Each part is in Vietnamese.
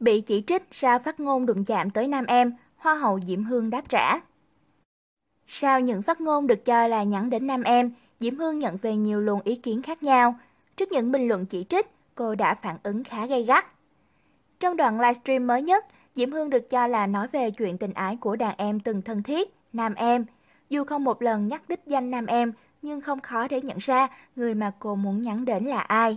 bị chỉ trích ra phát ngôn đụng chạm tới nam em, Hoa hậu Diễm Hương đáp trả. Sau những phát ngôn được cho là nhắn đến nam em, Diễm Hương nhận về nhiều luồng ý kiến khác nhau. Trước những bình luận chỉ trích, cô đã phản ứng khá gay gắt. Trong đoạn livestream mới nhất, Diễm Hương được cho là nói về chuyện tình ái của đàn em từng thân thiết, nam em. Dù không một lần nhắc đích danh nam em, nhưng không khó để nhận ra người mà cô muốn nhắn đến là ai.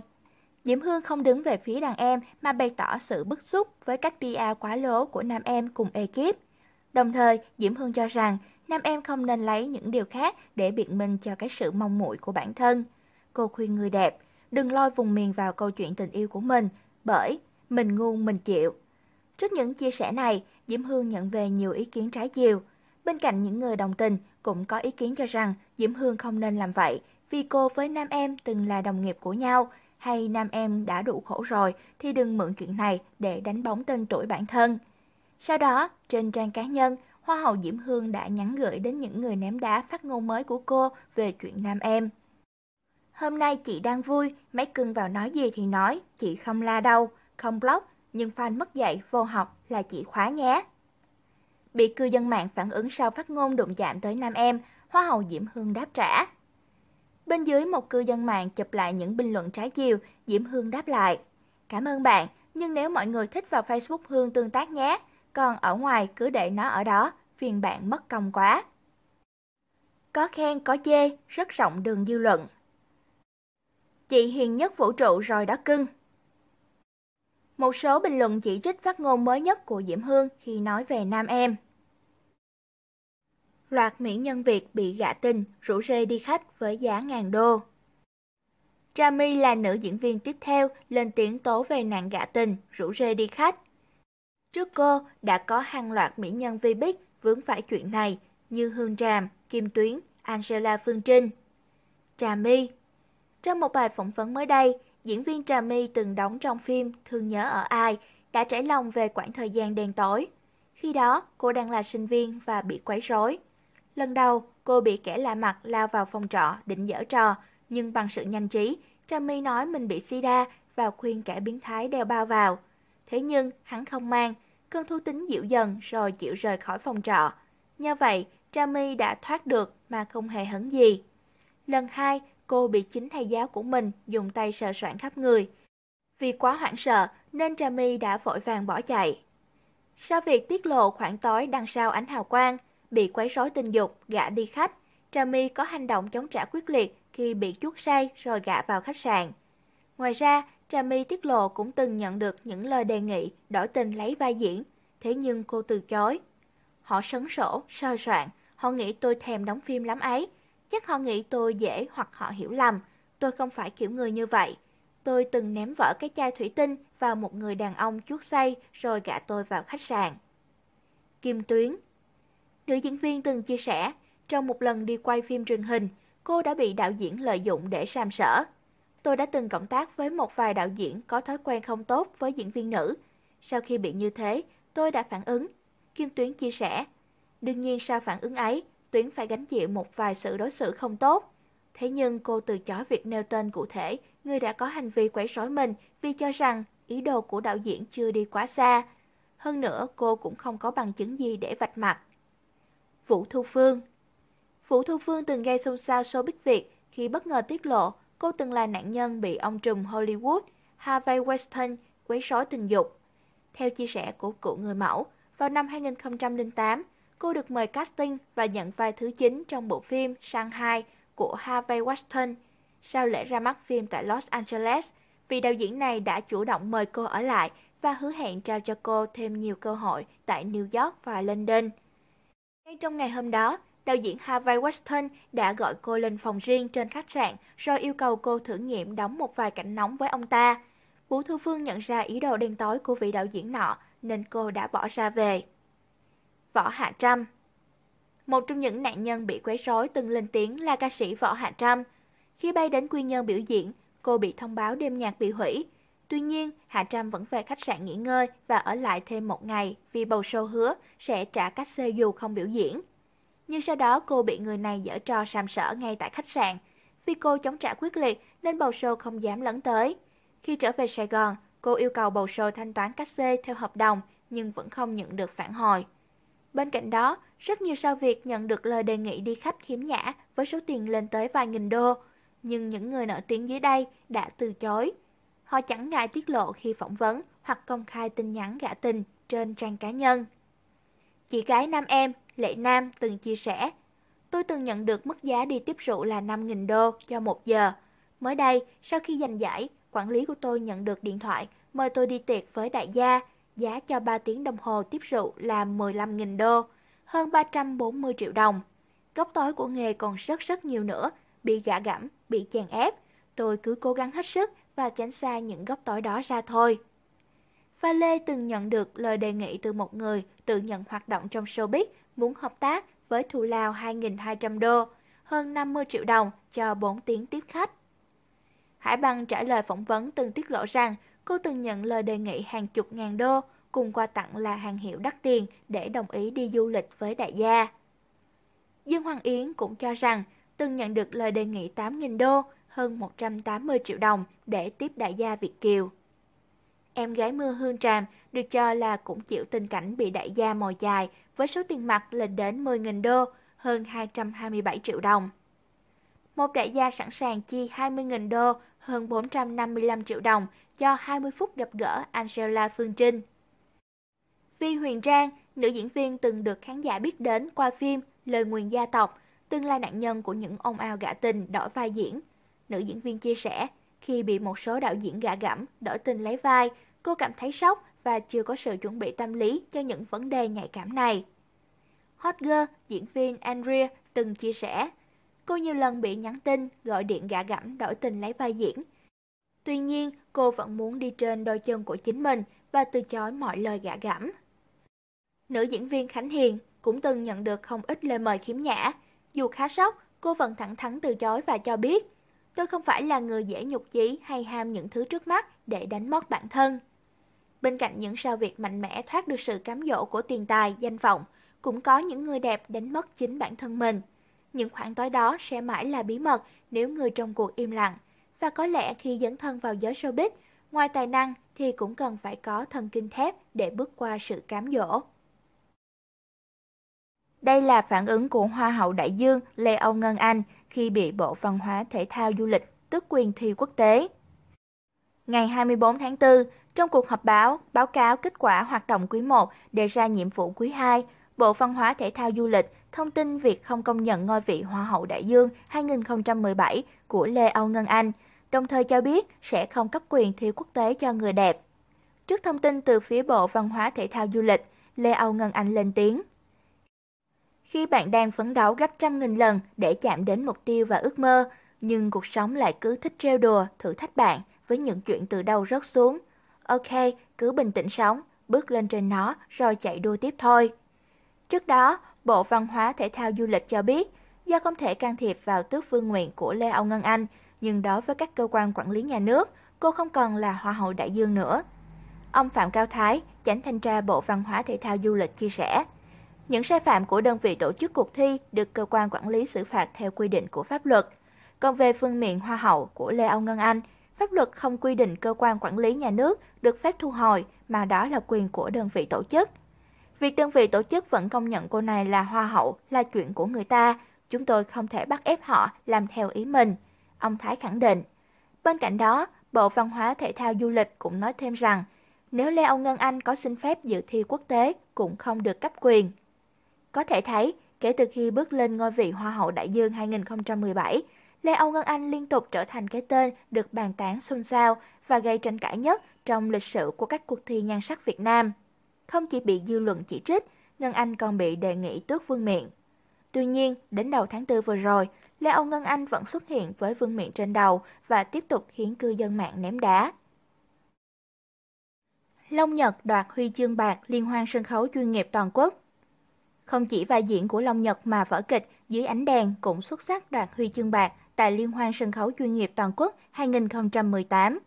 Diễm Hương không đứng về phía đàn em mà bày tỏ sự bức xúc với cách PR quá lố của nam em cùng ekip. Đồng thời, Diễm Hương cho rằng nam em không nên lấy những điều khác để biện minh cho cái sự mong muội của bản thân. Cô khuyên người đẹp, đừng lôi vùng miền vào câu chuyện tình yêu của mình, bởi mình ngu mình chịu. Trước những chia sẻ này, Diễm Hương nhận về nhiều ý kiến trái chiều. Bên cạnh những người đồng tình cũng có ý kiến cho rằng Diễm Hương không nên làm vậy vì cô với nam em từng là đồng nghiệp của nhau, hay nam em đã đủ khổ rồi thì đừng mượn chuyện này để đánh bóng tên tuổi bản thân. Sau đó, trên trang cá nhân, Hoa hậu Diễm Hương đã nhắn gửi đến những người ném đá phát ngôn mới của cô về chuyện nam em. Hôm nay chị đang vui, mấy cưng vào nói gì thì nói, chị không la đâu, không block, nhưng fan mất dạy, vô học là chị khóa nhé. Bị cư dân mạng phản ứng sau phát ngôn đụng chạm tới nam em, Hoa hậu Diễm Hương đáp trả. Bên dưới một cư dân mạng chụp lại những bình luận trái chiều, Diễm Hương đáp lại. Cảm ơn bạn, nhưng nếu mọi người thích vào Facebook Hương tương tác nhé, còn ở ngoài cứ để nó ở đó, phiền bạn mất công quá. Có khen có chê, rất rộng đường dư luận. Chị hiền nhất vũ trụ rồi đó cưng. Một số bình luận chỉ trích phát ngôn mới nhất của Diễm Hương khi nói về nam em loạt mỹ nhân Việt bị gạ tình, rủ rê đi khách với giá ngàn đô. Trà My là nữ diễn viên tiếp theo lên tiếng tố về nạn gạ tình, rủ rê đi khách. Trước cô đã có hàng loạt mỹ nhân vi bích vướng phải chuyện này như Hương Tràm, Kim Tuyến, Angela Phương Trinh. Trà My Trong một bài phỏng vấn mới đây, diễn viên Trà My từng đóng trong phim Thương nhớ ở ai đã trải lòng về quãng thời gian đen tối. Khi đó, cô đang là sinh viên và bị quấy rối. Lần đầu, cô bị kẻ lạ mặt lao vào phòng trọ định dở trò, nhưng bằng sự nhanh trí, Trami nói mình bị sida và khuyên kẻ biến thái đeo bao vào. Thế nhưng, hắn không mang, cơn thú tính dịu dần rồi chịu rời khỏi phòng trọ. Như vậy, Trami đã thoát được mà không hề hấn gì. Lần hai, cô bị chính thầy giáo của mình dùng tay sờ soạn khắp người. Vì quá hoảng sợ nên Trami đã vội vàng bỏ chạy. Sau việc tiết lộ khoảng tối đằng sau ánh hào quang, bị quấy rối tình dục, gã đi khách. Trà My có hành động chống trả quyết liệt khi bị chuốt say rồi gã vào khách sạn. Ngoài ra, Trà My tiết lộ cũng từng nhận được những lời đề nghị đổi tình lấy vai diễn, thế nhưng cô từ chối. Họ sấn sổ, sơ soạn, họ nghĩ tôi thèm đóng phim lắm ấy. Chắc họ nghĩ tôi dễ hoặc họ hiểu lầm, tôi không phải kiểu người như vậy. Tôi từng ném vỡ cái chai thủy tinh vào một người đàn ông chuốt say rồi gã tôi vào khách sạn. Kim Tuyến Nữ diễn viên từng chia sẻ, trong một lần đi quay phim truyền hình, cô đã bị đạo diễn lợi dụng để sam sở. Tôi đã từng cộng tác với một vài đạo diễn có thói quen không tốt với diễn viên nữ. Sau khi bị như thế, tôi đã phản ứng. Kim Tuyến chia sẻ, đương nhiên sau phản ứng ấy, Tuyến phải gánh chịu một vài sự đối xử không tốt. Thế nhưng cô từ chối việc nêu tên cụ thể người đã có hành vi quấy rối mình vì cho rằng ý đồ của đạo diễn chưa đi quá xa. Hơn nữa, cô cũng không có bằng chứng gì để vạch mặt. Vũ Thu Phương. Vũ Thu Phương từng gây xôn xao showbiz Việt khi bất ngờ tiết lộ cô từng là nạn nhân bị ông trùm Hollywood Harvey Weston quấy rối tình dục. Theo chia sẻ của cựu người mẫu, vào năm 2008, cô được mời casting và nhận vai thứ chính trong bộ phim Shanghai của Harvey Weston. Sau lễ ra mắt phim tại Los Angeles, vị đạo diễn này đã chủ động mời cô ở lại và hứa hẹn trao cho cô thêm nhiều cơ hội tại New York và London. Ngay trong ngày hôm đó, đạo diễn Harvey Weston đã gọi cô lên phòng riêng trên khách sạn rồi yêu cầu cô thử nghiệm đóng một vài cảnh nóng với ông ta. Vũ Thư Phương nhận ra ý đồ đen tối của vị đạo diễn nọ nên cô đã bỏ ra về. Võ Hạ Trâm Một trong những nạn nhân bị quấy rối từng lên tiếng là ca sĩ Võ Hạ Trâm. Khi bay đến Quy Nhơn biểu diễn, cô bị thông báo đêm nhạc bị hủy Tuy nhiên, Hạ Trâm vẫn về khách sạn nghỉ ngơi và ở lại thêm một ngày vì bầu show hứa sẽ trả cách xê dù không biểu diễn. Nhưng sau đó cô bị người này dở trò sàm sỡ ngay tại khách sạn. Vì cô chống trả quyết liệt nên bầu show không dám lấn tới. Khi trở về Sài Gòn, cô yêu cầu bầu show thanh toán cách xê theo hợp đồng nhưng vẫn không nhận được phản hồi. Bên cạnh đó, rất nhiều sao việc nhận được lời đề nghị đi khách khiếm nhã với số tiền lên tới vài nghìn đô, nhưng những người nổi tiếng dưới đây đã từ chối. Họ chẳng ngại tiết lộ khi phỏng vấn hoặc công khai tin nhắn gã tình trên trang cá nhân. Chị gái nam em, Lệ Nam từng chia sẻ, tôi từng nhận được mức giá đi tiếp rượu là 5.000 đô cho một giờ. Mới đây, sau khi giành giải, quản lý của tôi nhận được điện thoại mời tôi đi tiệc với đại gia, giá cho 3 tiếng đồng hồ tiếp rượu là 15.000 đô, hơn 340 triệu đồng. Góc tối của nghề còn rất rất nhiều nữa, bị gạ gẫm, bị chèn ép. Tôi cứ cố gắng hết sức và tránh xa những góc tối đó ra thôi. Và Lê từng nhận được lời đề nghị từ một người tự nhận hoạt động trong showbiz muốn hợp tác với thù lao 2.200 đô, hơn 50 triệu đồng cho 4 tiếng tiếp khách. Hải Băng trả lời phỏng vấn từng tiết lộ rằng cô từng nhận lời đề nghị hàng chục ngàn đô cùng quà tặng là hàng hiệu đắt tiền để đồng ý đi du lịch với đại gia. Dương Hoàng Yến cũng cho rằng từng nhận được lời đề nghị 8.000 đô hơn 180 triệu đồng để tiếp đại gia Việt Kiều. Em gái Mưa Hương Tràm được cho là cũng chịu tình cảnh bị đại gia mò dài với số tiền mặt lên đến 10.000 đô, hơn 227 triệu đồng. Một đại gia sẵn sàng chi 20.000 đô, hơn 455 triệu đồng cho 20 phút gặp gỡ Angela Phương Trinh. Vi Huyền Trang, nữ diễn viên từng được khán giả biết đến qua phim Lời Nguyền Gia Tộc, từng là nạn nhân của những ông ao gã tình đổi vai diễn Nữ diễn viên chia sẻ, khi bị một số đạo diễn gạ gẫm, đổi tình lấy vai, cô cảm thấy sốc và chưa có sự chuẩn bị tâm lý cho những vấn đề nhạy cảm này. Hot girl, diễn viên Andrea từng chia sẻ, cô nhiều lần bị nhắn tin, gọi điện gạ gẫm đổi tình lấy vai diễn. Tuy nhiên, cô vẫn muốn đi trên đôi chân của chính mình và từ chối mọi lời gạ gẫm. Nữ diễn viên Khánh Hiền cũng từng nhận được không ít lời mời khiếm nhã. Dù khá sốc, cô vẫn thẳng thắn từ chối và cho biết Tôi không phải là người dễ nhục chí hay ham những thứ trước mắt để đánh mất bản thân. Bên cạnh những sao việc mạnh mẽ thoát được sự cám dỗ của tiền tài, danh vọng, cũng có những người đẹp đánh mất chính bản thân mình. Những khoảng tối đó sẽ mãi là bí mật nếu người trong cuộc im lặng. Và có lẽ khi dấn thân vào giới showbiz, ngoài tài năng thì cũng cần phải có thần kinh thép để bước qua sự cám dỗ. Đây là phản ứng của Hoa hậu Đại Dương Lê Âu Ngân Anh khi bị Bộ Văn hóa Thể thao Du lịch tước quyền thi quốc tế. Ngày 24 tháng 4, trong cuộc họp báo, báo cáo kết quả hoạt động quý 1 đề ra nhiệm vụ quý 2, Bộ Văn hóa Thể thao Du lịch thông tin việc không công nhận ngôi vị Hoa hậu Đại dương 2017 của Lê Âu Ngân Anh, đồng thời cho biết sẽ không cấp quyền thi quốc tế cho người đẹp. Trước thông tin từ phía Bộ Văn hóa Thể thao Du lịch, Lê Âu Ngân Anh lên tiếng – khi bạn đang phấn đấu gấp trăm nghìn lần để chạm đến mục tiêu và ước mơ, nhưng cuộc sống lại cứ thích trêu đùa, thử thách bạn với những chuyện từ đâu rớt xuống. Ok, cứ bình tĩnh sống, bước lên trên nó rồi chạy đua tiếp thôi. Trước đó, Bộ Văn hóa Thể thao Du lịch cho biết, do không thể can thiệp vào tước vương nguyện của Lê Âu Ngân Anh, nhưng đối với các cơ quan quản lý nhà nước, cô không còn là Hoa hậu Đại Dương nữa. Ông Phạm Cao Thái, chánh thanh tra Bộ Văn hóa Thể thao Du lịch chia sẻ, những sai phạm của đơn vị tổ chức cuộc thi được cơ quan quản lý xử phạt theo quy định của pháp luật. Còn về phương miện hoa hậu của Lê Âu Ngân Anh, pháp luật không quy định cơ quan quản lý nhà nước được phép thu hồi mà đó là quyền của đơn vị tổ chức. Việc đơn vị tổ chức vẫn công nhận cô này là hoa hậu là chuyện của người ta, chúng tôi không thể bắt ép họ làm theo ý mình, ông Thái khẳng định. Bên cạnh đó, Bộ Văn hóa Thể thao Du lịch cũng nói thêm rằng, nếu Lê Âu Ngân Anh có xin phép dự thi quốc tế cũng không được cấp quyền. Có thể thấy, kể từ khi bước lên ngôi vị Hoa hậu Đại dương 2017, Lê Âu Ngân Anh liên tục trở thành cái tên được bàn tán xôn xao và gây tranh cãi nhất trong lịch sử của các cuộc thi nhan sắc Việt Nam. Không chỉ bị dư luận chỉ trích, Ngân Anh còn bị đề nghị tước vương miện. Tuy nhiên, đến đầu tháng 4 vừa rồi, Lê Âu Ngân Anh vẫn xuất hiện với vương miện trên đầu và tiếp tục khiến cư dân mạng ném đá. Long Nhật đoạt huy chương bạc liên hoan sân khấu chuyên nghiệp toàn quốc không chỉ vai diễn của Long Nhật mà vở kịch dưới ánh đèn cũng xuất sắc đoạt huy chương bạc tại Liên hoan sân khấu chuyên nghiệp toàn quốc 2018.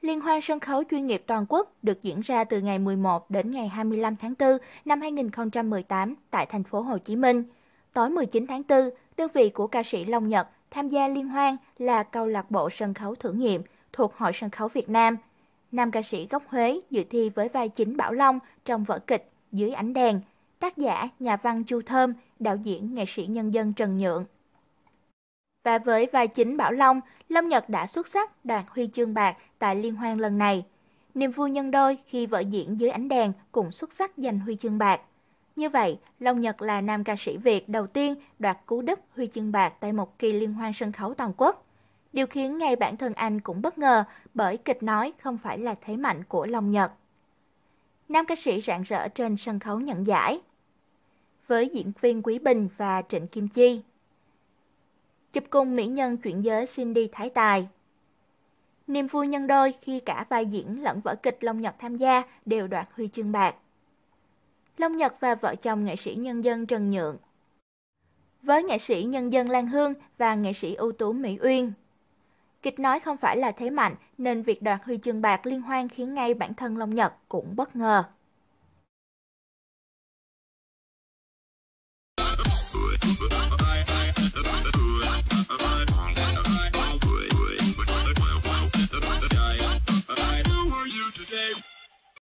Liên hoan sân khấu chuyên nghiệp toàn quốc được diễn ra từ ngày 11 đến ngày 25 tháng 4 năm 2018 tại thành phố Hồ Chí Minh. Tối 19 tháng 4, đơn vị của ca sĩ Long Nhật tham gia liên hoan là câu lạc bộ sân khấu thử nghiệm thuộc Hội Sân khấu Việt Nam. Nam ca sĩ gốc Huế dự thi với vai chính Bảo Long trong vở kịch Dưới ánh đèn – tác giả nhà văn Chu Thơm, đạo diễn nghệ sĩ nhân dân Trần Nhượng. Và với vai chính Bảo Long, Lâm Nhật đã xuất sắc đoạt huy chương bạc tại liên hoan lần này. Niềm vui nhân đôi khi vợ diễn dưới ánh đèn cũng xuất sắc giành huy chương bạc. Như vậy, Long Nhật là nam ca sĩ Việt đầu tiên đoạt cú đúp huy chương bạc tại một kỳ liên hoan sân khấu toàn quốc. Điều khiến ngay bản thân anh cũng bất ngờ bởi kịch nói không phải là thế mạnh của Long Nhật. Nam ca sĩ rạng rỡ trên sân khấu nhận giải với diễn viên Quý Bình và Trịnh Kim Chi. Chụp cùng mỹ nhân chuyển giới Cindy Thái Tài. Niềm vui nhân đôi khi cả vai diễn lẫn vở kịch Long Nhật tham gia đều đoạt huy chương bạc. Long Nhật và vợ chồng nghệ sĩ nhân dân Trần Nhượng. Với nghệ sĩ nhân dân Lan Hương và nghệ sĩ ưu tú Mỹ Uyên. Kịch nói không phải là thế mạnh nên việc đoạt huy chương bạc liên hoan khiến ngay bản thân Long Nhật cũng bất ngờ.